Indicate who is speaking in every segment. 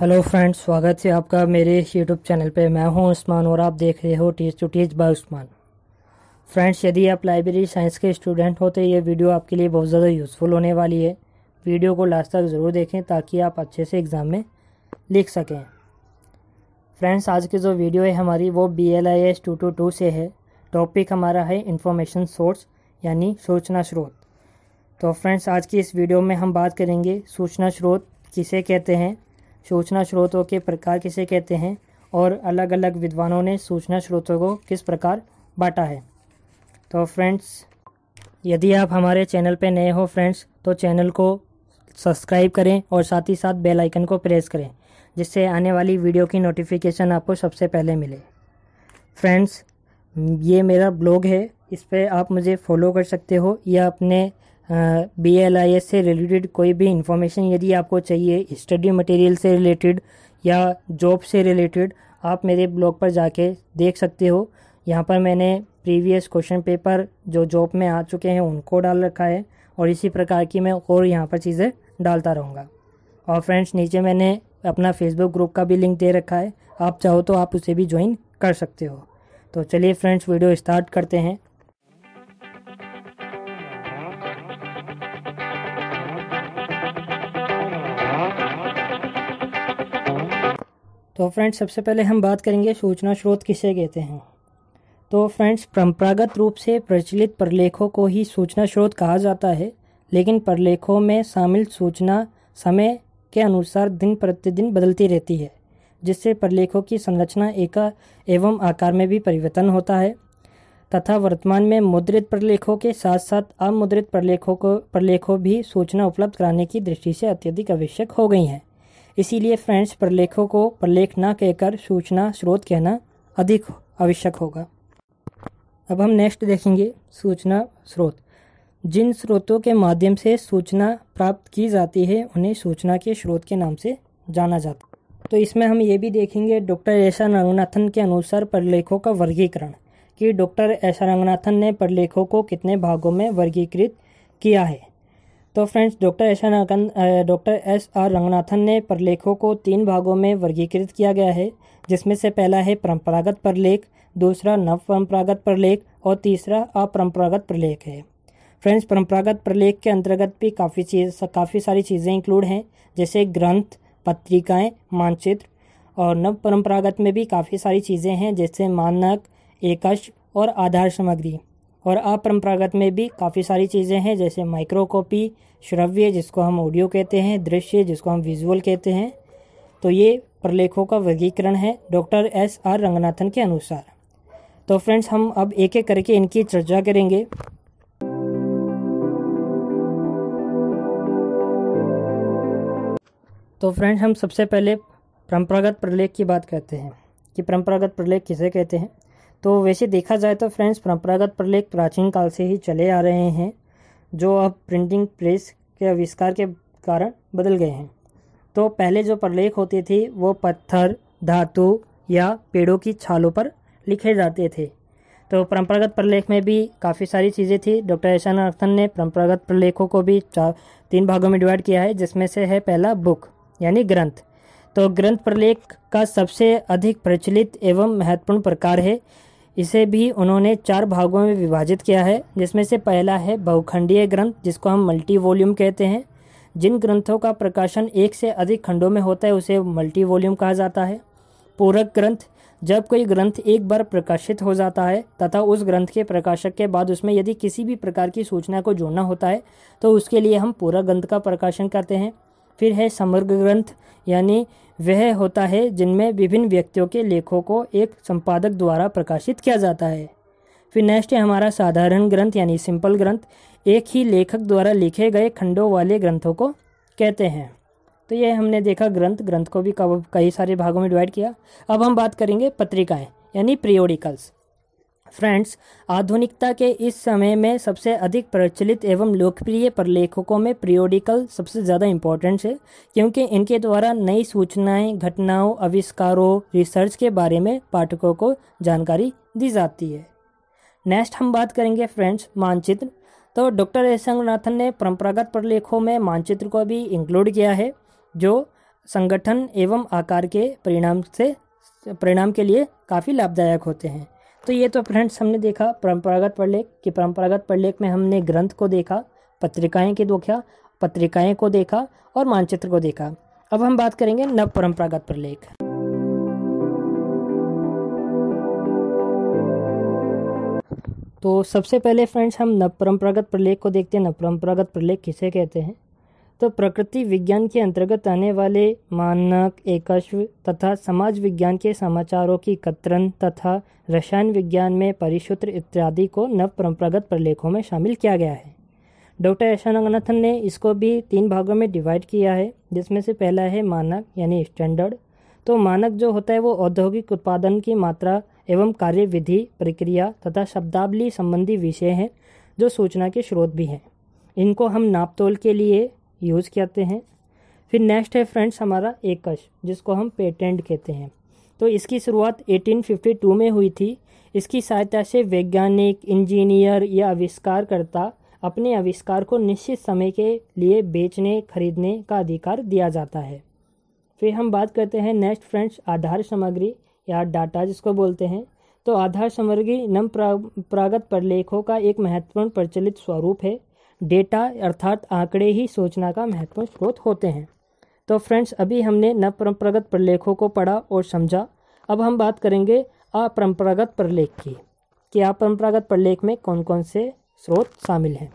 Speaker 1: hello friends स्वागत है आपका मेरे यूट्यूब चैनल पे मैं हूं उस्मान और आप देख रहे हो teach to teach by Usman friends यदि आप लाइब्रेरी साइंस के स्टूडेंट हो तो ये वीडियो आपके लिए बहुत ज़्यादा यूज़फुल होने वाली है वीडियो को लास्ट तक ज़रूर देखें ताकि आप अच्छे से एग्ज़ाम में लिख सकें फ्रेंड्स आज की जो वीडियो है हमारी वो B L I S two two two से है टॉपिक हमारा है इंफॉर्मेशन सोर्स यानी सूचना स्रोत तो फ्रेंड्स आज की इस वीडियो में हम बात करेंगे सूचना स्रोत किसे कहते हैं सूचना स्रोतों के प्रकार किसे कहते हैं और अलग अलग विद्वानों ने सूचना स्रोतों को किस प्रकार बांटा है तो फ्रेंड्स यदि आप हमारे चैनल पर नए हो फ्रेंड्स तो चैनल को सब्सक्राइब करें और साथ ही साथ बेल आइकन को प्रेस करें जिससे आने वाली वीडियो की नोटिफिकेशन आपको सबसे पहले मिले फ्रेंड्स ये मेरा ब्लॉग है इस पर आप मुझे फॉलो कर सकते हो या अपने बी एल आई एस से रिलेटेड कोई भी इन्फॉर्मेशन यदि आपको चाहिए स्टडी मटेरियल से रिलेटेड या जॉब से रिलेटेड आप मेरे ब्लॉग पर जाके देख सकते हो यहाँ पर मैंने प्रीवियस क्वेश्चन पेपर जो जॉब में आ चुके हैं उनको डाल रखा है और इसी प्रकार की मैं और यहाँ पर चीज़ें डालता रहूँगा और फ्रेंड्स नीचे मैंने अपना फेसबुक ग्रुप का भी लिंक दे रखा है आप चाहो तो आप उसे भी ज्वाइन कर सकते हो तो चलिए फ्रेंड्स वीडियो स्टार्ट करते हैं तो फ्रेंड्स सबसे पहले हम बात करेंगे सूचना स्रोत किसे कहते हैं तो फ्रेंड्स परंपरागत रूप से प्रचलित प्रलेखों को ही सूचना स्रोत कहा जाता है लेकिन प्रलेखों में शामिल सूचना समय के अनुसार दिन प्रतिदिन बदलती रहती है जिससे प्रलेखों की संरचना एका एवं आकार में भी परिवर्तन होता है तथा वर्तमान में मुद्रित प्रलेखों के साथ साथ अमुद्रित प्रलेखों को प्रलेखों भी सूचना उपलब्ध कराने की दृष्टि से अत्यधिक आवश्यक हो गई हैं इसीलिए फ्रेंड्स प्रलेखों को प्रलेख न कहकर सूचना स्रोत कहना अधिक आवश्यक होगा अब हम नेक्स्ट देखेंगे सूचना स्रोत जिन स्रोतों के माध्यम से सूचना प्राप्त की जाती है उन्हें सूचना के स्रोत के नाम से जाना जाता है तो इसमें हम ये भी देखेंगे डॉक्टर एसा रंगनाथन के अनुसार प्रलेखों का वर्गीकरण कि डॉक्टर एसा रंगनाथन ने प्रलेखों को कितने भागों में वर्गीकृत किया है तो friends doctor S R doctor S R Ranganathan ने प्रलेखों को तीन भागों में वर्गीकृत किया गया है जिसमें से पहला है परंपरागत प्रलेख दूसरा नव परंपरागत प्रलेख और तीसरा अपरंपरागत प्रलेख है फ्रेंड्स परंपरागत प्रलेख के अंतर्गत भी काफ़ी चीज़ काफ़ी सारी चीज़ें इंक्लूड हैं जैसे ग्रंथ पत्रिकाएं मानचित्र और नव परंपरागत में भी काफ़ी सारी चीज़ें हैं जैसे मानक एकश और आधार सामग्री और अपरंपरागत में भी काफ़ी सारी चीज़ें हैं जैसे माइक्रोकॉपी श्रव्य जिसको हम ऑडियो कहते हैं दृश्य जिसको हम विजुअल कहते हैं तो ये प्रलेखों का वर्गीकरण है डॉक्टर एस आर रंगनाथन के अनुसार तो फ्रेंड्स हम अब एक एक करके इनकी चर्चा करेंगे तो फ्रेंड्स हम सबसे पहले परंपरागत प्रलेख की बात करते हैं कि परंपरागत प्रलेख किसे कहते हैं तो वैसे देखा जाए तो फ्रेंड्स परंपरागत प्रलेख प्राचीन काल से ही चले आ रहे हैं जो अब प्रिंटिंग प्रेस के आविष्कार के कारण बदल गए हैं तो पहले जो प्रलेख होते थे वो पत्थर धातु या पेड़ों की छालों पर लिखे जाते थे तो परंपरागत प्रलेख में भी काफ़ी सारी चीज़ें थी डॉक्टर अर्थन ने परंपरागत प्रलेखों को भी चार तीन भागों में डिवाइड किया है जिसमें से है पहला बुक यानी ग्रंथ तो ग्रंथ प्रलेख का सबसे अधिक प्रचलित एवं महत्वपूर्ण प्रकार है इसे भी उन्होंने चार भागों में विभाजित किया है जिसमें से पहला है बहुखंडीय ग्रंथ जिसको हम मल्टी वॉल्यूम कहते हैं जिन ग्रंथों का प्रकाशन एक से अधिक खंडों में होता है उसे मल्टी वॉल्यूम कहा जाता है पूरक ग्रंथ जब कोई ग्रंथ एक बार प्रकाशित हो जाता है तथा उस ग्रंथ के प्रकाशक के बाद उसमें यदि किसी भी प्रकार की सूचना को जोड़ना होता है तो उसके लिए हम पूरक ग्रंथ का प्रकाशन करते हैं फिर है समग्र ग्रंथ यानी वह होता है जिनमें विभिन्न व्यक्तियों के लेखों को एक संपादक द्वारा प्रकाशित किया जाता है फिर नेक्स्ट है हमारा साधारण ग्रंथ यानी सिंपल ग्रंथ एक ही लेखक द्वारा लिखे गए खंडों वाले ग्रंथों को कहते हैं तो यह हमने देखा ग्रंथ ग्रंथ को भी कई सारे भागों में डिवाइड किया अब हम बात करेंगे पत्रिकाएँ यानी पीरियोडिकल्स फ्रेंड्स आधुनिकता के इस समय में सबसे अधिक प्रचलित एवं लोकप्रिय प्रलेखकों में पीरियोडिकल सबसे ज़्यादा इम्पोर्टेंट है क्योंकि इनके द्वारा नई सूचनाएं, घटनाओं आविष्कारों रिसर्च के बारे में पाठकों को जानकारी दी जाती है नेक्स्ट हम बात करेंगे फ्रेंड्स मानचित्र तो डॉक्टर एस रंगनाथन ने परंपरागत प्रलेखों में मानचित्र को भी इंक्लूड किया है जो संगठन एवं आकार के परिणाम से परिणाम के लिए काफ़ी लाभदायक होते हैं तो ये तो फ्रेंड्स हमने देखा परंपरागत प्रलेख कि परंपरागत प्रलेख में हमने ग्रंथ को देखा पत्रिकाएं की दोख्या पत्रिकाएं को देखा और मानचित्र को देखा अब हम बात करेंगे नव परंपरागत प्रलेख तो सबसे पहले फ्रेंड्स हम नव परंपरागत प्रलेख को देखते हैं नव परंपरागत प्रलेख किसे कहते हैं तो प्रकृति विज्ञान के अंतर्गत आने वाले मानक एकश्व तथा समाज विज्ञान के समाचारों की कतरन तथा रसायन विज्ञान में परिसूत्र इत्यादि को नव परंपरागत प्रलेखों में शामिल किया गया है डॉक्टर ऐशा ने इसको भी तीन भागों में डिवाइड किया है जिसमें से पहला है मानक यानी स्टैंडर्ड तो मानक जो होता है वो औद्योगिक उत्पादन की मात्रा एवं कार्यविधि प्रक्रिया तथा शब्दावली संबंधी विषय हैं जो सूचना के स्रोत भी हैं इनको हम नापतोल के लिए यूज़ करते हैं फिर नेक्स्ट है फ्रेंड्स हमारा एकश जिसको हम पेटेंट कहते हैं तो इसकी शुरुआत 1852 में हुई थी इसकी सहायता से वैज्ञानिक इंजीनियर या आविष्कारकर्ता अपने आविष्कार को निश्चित समय के लिए बेचने खरीदने का अधिकार दिया जाता है फिर हम बात करते हैं नेक्स्ट फ्रेंड्स आधार सामग्री या डाटा जिसको बोलते हैं तो आधार सामग्री नम प्रागत प्रलेखों का एक महत्वपूर्ण प्रचलित स्वरूप है डेटा अर्थात आंकड़े ही सोचना का महत्वपूर्ण स्रोत होते हैं तो फ्रेंड्स अभी हमने नवपरंपरागत प्रलेखों को पढ़ा और समझा अब हम बात करेंगे अपरंपरागत प्रलेख की कि अपरंपरागत प्रलेख में कौन कौन से स्रोत शामिल हैं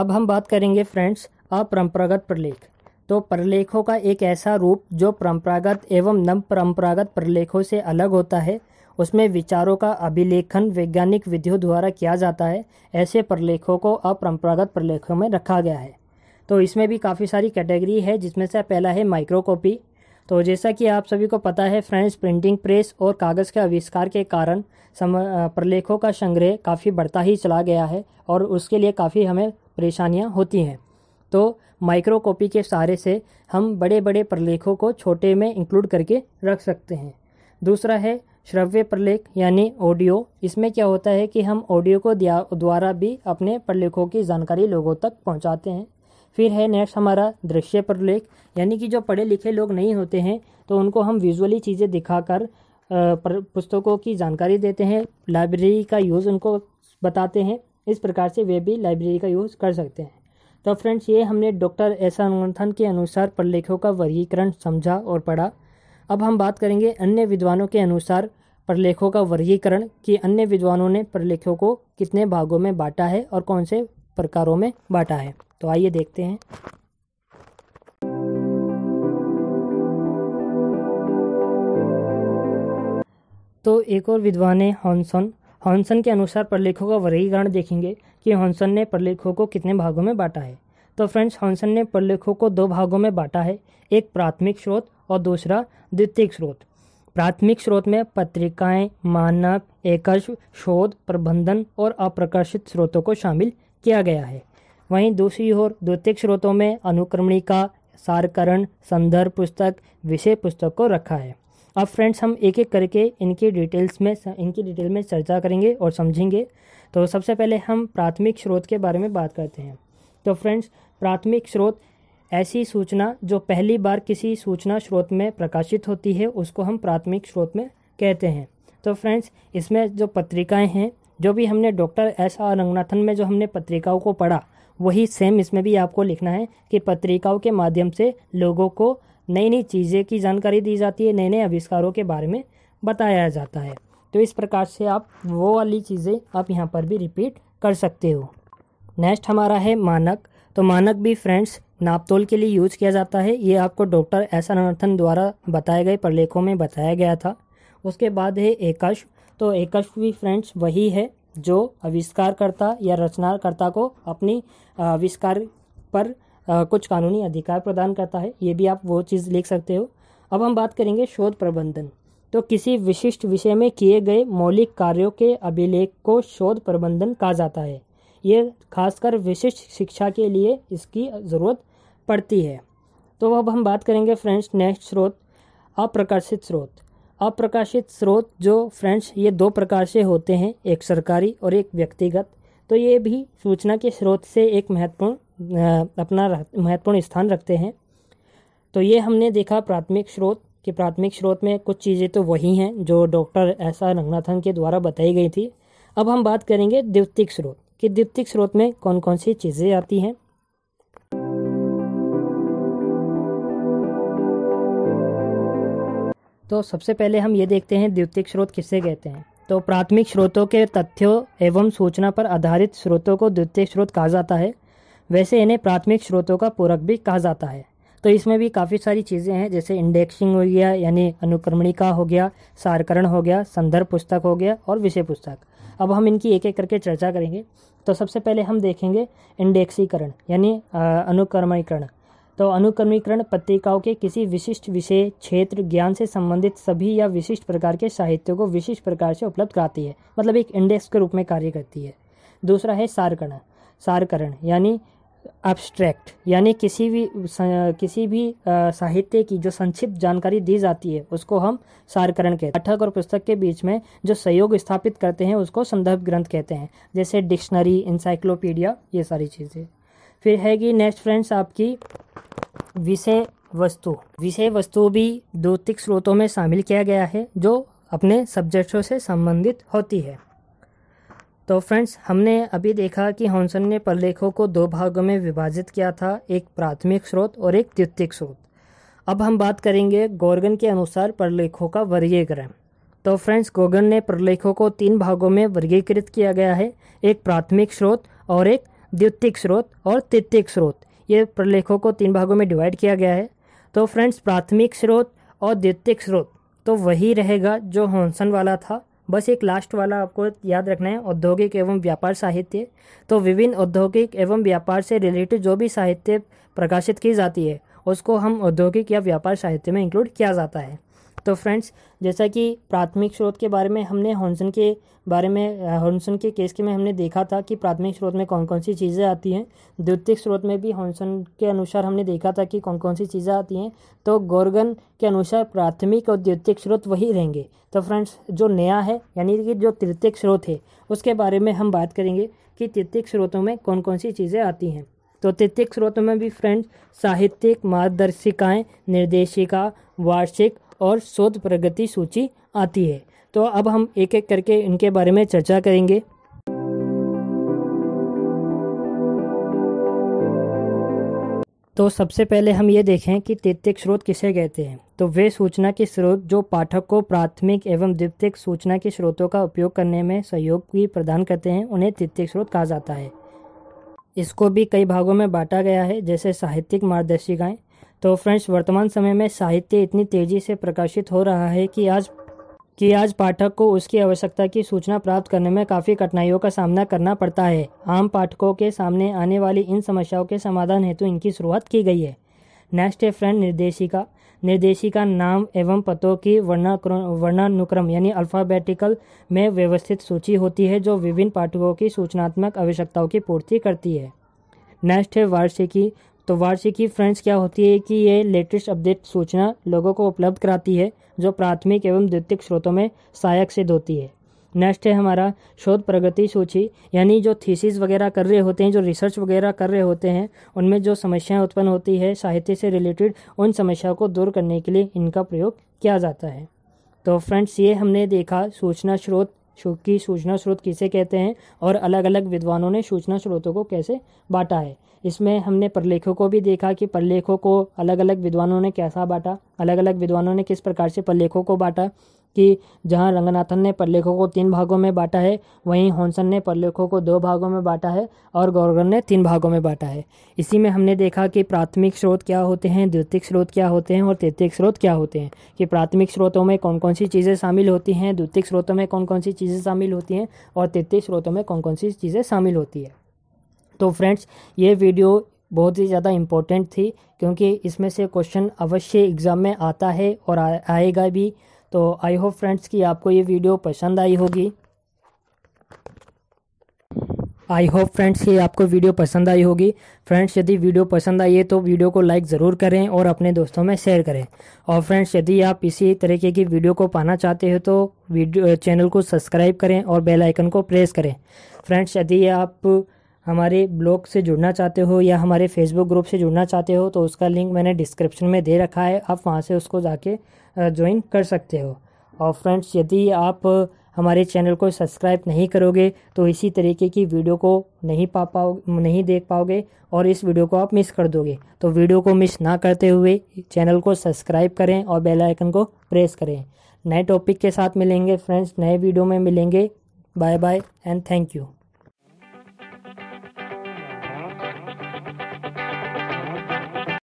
Speaker 1: अब हम बात करेंगे फ्रेंड्स अपरंपरागत प्रलेख तो प्रलेखों का एक ऐसा रूप जो परंपरागत एवं नव परंपरागत प्रलेखों से अलग होता है उसमें विचारों का अभिलेखन वैज्ञानिक विधियों द्वारा किया जाता है ऐसे प्रलेखों को अपरंपरागत प्रलेखों में रखा गया है तो इसमें भी काफ़ी सारी कैटेगरी है जिसमें से पहला है माइक्रोकॉपी तो जैसा कि आप सभी को पता है फ्रेंच प्रिंटिंग प्रेस और कागज़ के आविष्कार के कारण सम प्रलेखों का संग्रह काफ़ी बढ़ता ही चला गया है और उसके लिए काफ़ी हमें परेशानियाँ होती हैं तो माइक्रोकॉपी के सहारे से हम बड़े बड़े प्रलेखों को छोटे में इंक्लूड करके रख सकते हैं दूसरा है श्रव्य प्रलेख यानी ऑडियो इसमें क्या होता है कि हम ऑडियो को द्वारा भी अपने प्रलेखों की जानकारी लोगों तक पहुंचाते हैं फिर है नेक्स्ट हमारा दृश्य प्रलेख यानी कि जो पढ़े लिखे लोग नहीं होते हैं तो उनको हम विजुअली चीज़ें दिखाकर पुस्तकों की जानकारी देते हैं लाइब्रेरी का यूज़ उनको बताते हैं इस प्रकार से वे भी लाइब्रेरी का यूज़ कर सकते हैं तो फ्रेंड्स ये हमने डॉक्टर एस अनुथन के अनुसार प्रलेखों का वर्गीकरण समझा और पढ़ा अब हम बात करेंगे अन्य विद्वानों के अनुसार प्रलेखों का वर्गीकरण कि अन्य विद्वानों ने प्रलेखों को कितने भागों में बांटा है और कौन से प्रकारों में बांटा है तो आइए देखते हैं तो एक और विद्वान है हॉन्सन हॉन्सन के अनुसार प्रलेखों का वर्गीकरण देखेंगे कि हॉन्सन ने प्रलेखों को कितने भागों में बांटा है तो फ्रेंड्स हॉन्सन ने प्रलेखों को दो भागों में बांटा है एक प्राथमिक स्रोत और दूसरा द्वितीयक स्रोत प्राथमिक स्रोत में पत्रिकाएं, मानक एकर्ष शोध प्रबंधन और अप्रकाशित स्रोतों को शामिल किया गया है वहीं दूसरी ओर द्वितीय स्रोतों में अनुक्रमणिका सारकरण संदर्भ पुस्तक विषय पुस्तक को रखा है अब फ्रेंड्स हम एक एक करके इनकी डिटेल्स में इनकी डिटेल में चर्चा करेंगे और समझेंगे तो सबसे पहले हम प्राथमिक स्रोत के बारे में बात करते हैं तो फ्रेंड्स प्राथमिक स्रोत ऐसी सूचना जो पहली बार किसी सूचना स्रोत में प्रकाशित होती है उसको हम प्राथमिक स्रोत में कहते हैं तो फ्रेंड्स इसमें जो पत्रिकाएं हैं जो भी हमने डॉक्टर एस आर रंगनाथन में जो हमने पत्रिकाओं को पढ़ा वही सेम इसमें भी आपको लिखना है कि पत्रिकाओं के माध्यम से लोगों को नई नई चीज़ें की जानकारी दी जाती है नए नए आविष्कारों के बारे में बताया जाता है तो इस प्रकार से आप वो वाली चीज़ें आप यहाँ पर भी रिपीट कर सकते हो नेक्स्ट हमारा है मानक तो मानक भी फ्रेंड्स नापतोल के लिए यूज किया जाता है ये आपको डॉक्टर एस अनर्थन द्वारा बताए गए प्रलेखों में बताया गया था उसके बाद है एकश तो एकश भी फ्रेंड्स वही है जो आविष्कारकर्ता या रचनाकर्ता को अपनी आविष्कार पर कुछ कानूनी अधिकार प्रदान करता है ये भी आप वो चीज़ लिख सकते हो अब हम बात करेंगे शोध प्रबंधन तो किसी विशिष्ट विषय में किए गए मौलिक कार्यों के अभिलेख को शोध प्रबंधन कहा जाता है ये खासकर विशिष्ट शिक्षा के लिए इसकी ज़रूरत पड़ती है तो अब हम बात करेंगे फ्रेंड्स नेक्स्ट स्रोत अप्रकाशित स्रोत अप्रकाशित स्रोत जो फ्रेंड्स ये दो प्रकार से होते हैं एक सरकारी और एक व्यक्तिगत तो ये भी सूचना के स्रोत से एक महत्वपूर्ण अपना महत्वपूर्ण स्थान रखते हैं तो ये हमने देखा प्राथमिक स्रोत कि प्राथमिक स्रोत में कुछ चीज़ें तो वही हैं जो डॉक्टर एस आर रंगनाथन के द्वारा बताई गई थी अब हम बात करेंगे द्वितीय स्रोत कि द्वितीय स्रोत में कौन कौन सी चीज़ें आती हैं तो सबसे पहले हम ये देखते हैं द्वितीय स्रोत किसे कहते हैं तो प्राथमिक स्रोतों के तथ्यों एवं सूचना पर आधारित स्रोतों को द्वितीय स्रोत कहा जाता है वैसे इन्हें प्राथमिक स्रोतों का पूरक भी कहा जाता है तो इसमें भी काफ़ी सारी चीज़ें हैं जैसे इंडेक्सिंग हो गया यानी अनुक्रमणिका हो गया सारकरण हो गया संदर्भ पुस्तक हो गया और विषय पुस्तक अब हम इनकी एक एक करके चर्चा करेंगे तो सबसे पहले हम देखेंगे इंडेक्सीकरण यानी अनुक्रमणीकरण तो अनुक्रमीकरण पत्रिकाओं के किसी विशिष्ट विषय क्षेत्र ज्ञान से संबंधित सभी या विशिष्ट प्रकार के साहित्यों को विशिष्ट प्रकार से उपलब्ध कराती है मतलब एक इंडेक्स के रूप में कार्य करती है दूसरा है सारकरण सारकरण यानी एब्स्ट्रैक्ट यानी किसी भी किसी भी साहित्य की जो संक्षिप्त जानकारी दी जाती है उसको हम सारकरण कहते हैं पाठक और पुस्तक के बीच में जो सहयोग स्थापित करते हैं उसको संदर्भ ग्रंथ कहते हैं जैसे डिक्शनरी इंसाइक्लोपीडिया ये सारी चीज़ें फिर है कि नेक्स्ट फ्रेंड्स आपकी विषय वस्तु विषय वस्तु भी दौतिक स्रोतों में शामिल किया गया है जो अपने सब्जेक्टों से संबंधित होती है तो फ्रेंड्स हमने अभी देखा कि हॉन्सन ने प्रलेखों को दो भागों में विभाजित किया था एक प्राथमिक स्रोत और एक द्वितीयक स्रोत अब हम बात करेंगे गोर्गन के अनुसार प्रलेखों का वर्गीकरण तो फ्रेंड्स गोगन ने प्रलेखों को तीन भागों में वर्गीकृत किया गया है एक प्राथमिक स्रोत और एक द्वितीयक स्रोत और तृतीयक स्रोत ये प्रलेखों को तीन भागों में डिवाइड किया गया है तो फ्रेंड्स प्राथमिक स्रोत और द्वितीयक स्रोत तो वही रहेगा जो हॉन्सन वाला था बस एक लास्ट वाला आपको याद रखना है औद्योगिक एवं व्यापार साहित्य तो विभिन्न औद्योगिक एवं व्यापार से रिलेटेड जो भी साहित्य प्रकाशित की जाती है उसको हम औद्योगिक या व्यापार साहित्य में इंक्लूड किया जाता है तो फ्रेंड्स जैसा कि प्राथमिक स्रोत के बारे में हमने हॉन्सन के बारे में हॉन्सन के केस के में हमने देखा था कि प्राथमिक स्रोत में कौन कौन सी चीज़ें आती हैं द्वितीय स्रोत में भी हॉन्सन के अनुसार हमने देखा था कि कौन कौन सी चीज़ें आती हैं तो गोर्गन के अनुसार प्राथमिक और द्वितीय स्रोत वही रहेंगे तो फ्रेंड्स जो नया है यानी कि जो तृतीय स्रोत है उसके बारे में हम बात करेंगे कि तृतीय स्रोतों में कौन कौन सी चीज़ें आती हैं तो तृतीय स्रोतों में भी फ्रेंड्स साहित्यिक मार्गदर्शिकाएँ निर्देशिका वार्षिक और शोध प्रगति सूची आती है तो अब हम एक एक करके इनके बारे में चर्चा करेंगे तो सबसे पहले हम ये देखें कि तृतीयक स्रोत किसे कहते हैं तो वे सूचना के स्रोत जो पाठक को प्राथमिक एवं द्वितीयक सूचना के स्रोतों का उपयोग करने में सहयोग भी प्रदान करते हैं उन्हें तृतीयक स्रोत कहा जाता है इसको भी कई भागों में बांटा गया है जैसे साहित्यिक मार्गदर्शिकाएँ तो फ्रेंड्स वर्तमान समय में साहित्य इतनी तेज़ी से प्रकाशित हो रहा है कि आज कि आज पाठक को उसकी आवश्यकता की सूचना प्राप्त करने में काफ़ी कठिनाइयों का सामना करना पड़ता है आम पाठकों के सामने आने वाली इन समस्याओं के समाधान हेतु इनकी शुरुआत की गई है नेक्स्ट है फ्रेंड निर्देशिका निर्देशिका नाम एवं पतों की वर्णानुक्रम यानी अल्फ़ाबेटिकल में व्यवस्थित सूची होती है जो विभिन्न पाठकों की सूचनात्मक आवश्यकताओं की पूर्ति करती है नेक्स्ट है वार्षिकी तो वार्षिकी फ्रेंड्स क्या होती है कि ये लेटेस्ट अपडेट सूचना लोगों को उपलब्ध कराती है जो प्राथमिक एवं द्वितीयक स्रोतों में सहायक सिद्ध होती है नेक्स्ट है हमारा शोध प्रगति सूची यानी जो थीसिस वगैरह कर रहे होते हैं जो रिसर्च वगैरह कर रहे होते हैं उनमें जो समस्याएं उत्पन्न होती है साहित्य से रिलेटेड उन समस्याओं को दूर करने के लिए इनका प्रयोग किया जाता है तो फ्रेंड्स ये हमने देखा सूचना स्रोत की सूचना स्रोत किसे कहते हैं और अलग अलग विद्वानों ने सूचना स्रोतों को कैसे बांटा है इसमें हमने परलेखों को भी देखा कि परलेखों को अलग अलग विद्वानों ने कैसा बांटा अलग अलग विद्वानों ने किस प्रकार से परलेखों को बांटा कि जहाँ रंगनाथन ने परलेखों को तीन भागों में बांटा है वहीं होनसन ने परलेखों को दो भागों में बांटा है और गौरगन ने तीन भागों में बांटा है इसी में हमने देखा कि प्राथमिक स्रोत क्या होते हैं द्वितीयक स्रोत क्या होते हैं और तृतीयक स्रोत क्या होते हैं कि प्राथमिक स्रोतों में कौन कौन सी चीज़ें शामिल होती हैं द्वितीयक स्रोतों में कौन कौन सी चीज़ें शामिल होती हैं और तृतीय स्रोतों में कौन कौन सी चीज़ें शामिल होती है तो फ्रेंड्स ये वीडियो बहुत ही ज़्यादा इम्पोर्टेंट थी क्योंकि इसमें से क्वेश्चन अवश्य एग्ज़ाम में आता है और आ, आएगा भी तो आई होप फ्रेंड्स कि आपको ये वीडियो पसंद आई होगी आई होप फ्रेंड्स ये आपको वीडियो पसंद आई होगी फ्रेंड्स यदि वीडियो पसंद आई है तो वीडियो को लाइक ज़रूर करें और अपने दोस्तों में शेयर करें और फ्रेंड्स यदि आप इसी तरीके की वीडियो को पाना चाहते हो तो वीडियो चैनल को सब्सक्राइब करें और बेल आइकन को प्रेस करें फ्रेंड्स यदि आप हमारे ब्लॉग से जुड़ना चाहते हो या हमारे फेसबुक ग्रुप से जुड़ना चाहते हो तो उसका लिंक मैंने डिस्क्रिप्शन में दे रखा है आप वहाँ से उसको जाके ज्वाइन कर सकते हो और फ्रेंड्स यदि आप हमारे चैनल को सब्सक्राइब नहीं करोगे तो इसी तरीके की वीडियो को नहीं पा पाओ नहीं देख पाओगे और इस वीडियो को आप मिस कर दोगे तो वीडियो को मिस ना करते हुए चैनल को सब्सक्राइब करें और बेल आइकन को प्रेस करें नए टॉपिक के साथ मिलेंगे फ्रेंड्स नए वीडियो में मिलेंगे bye bye and thank you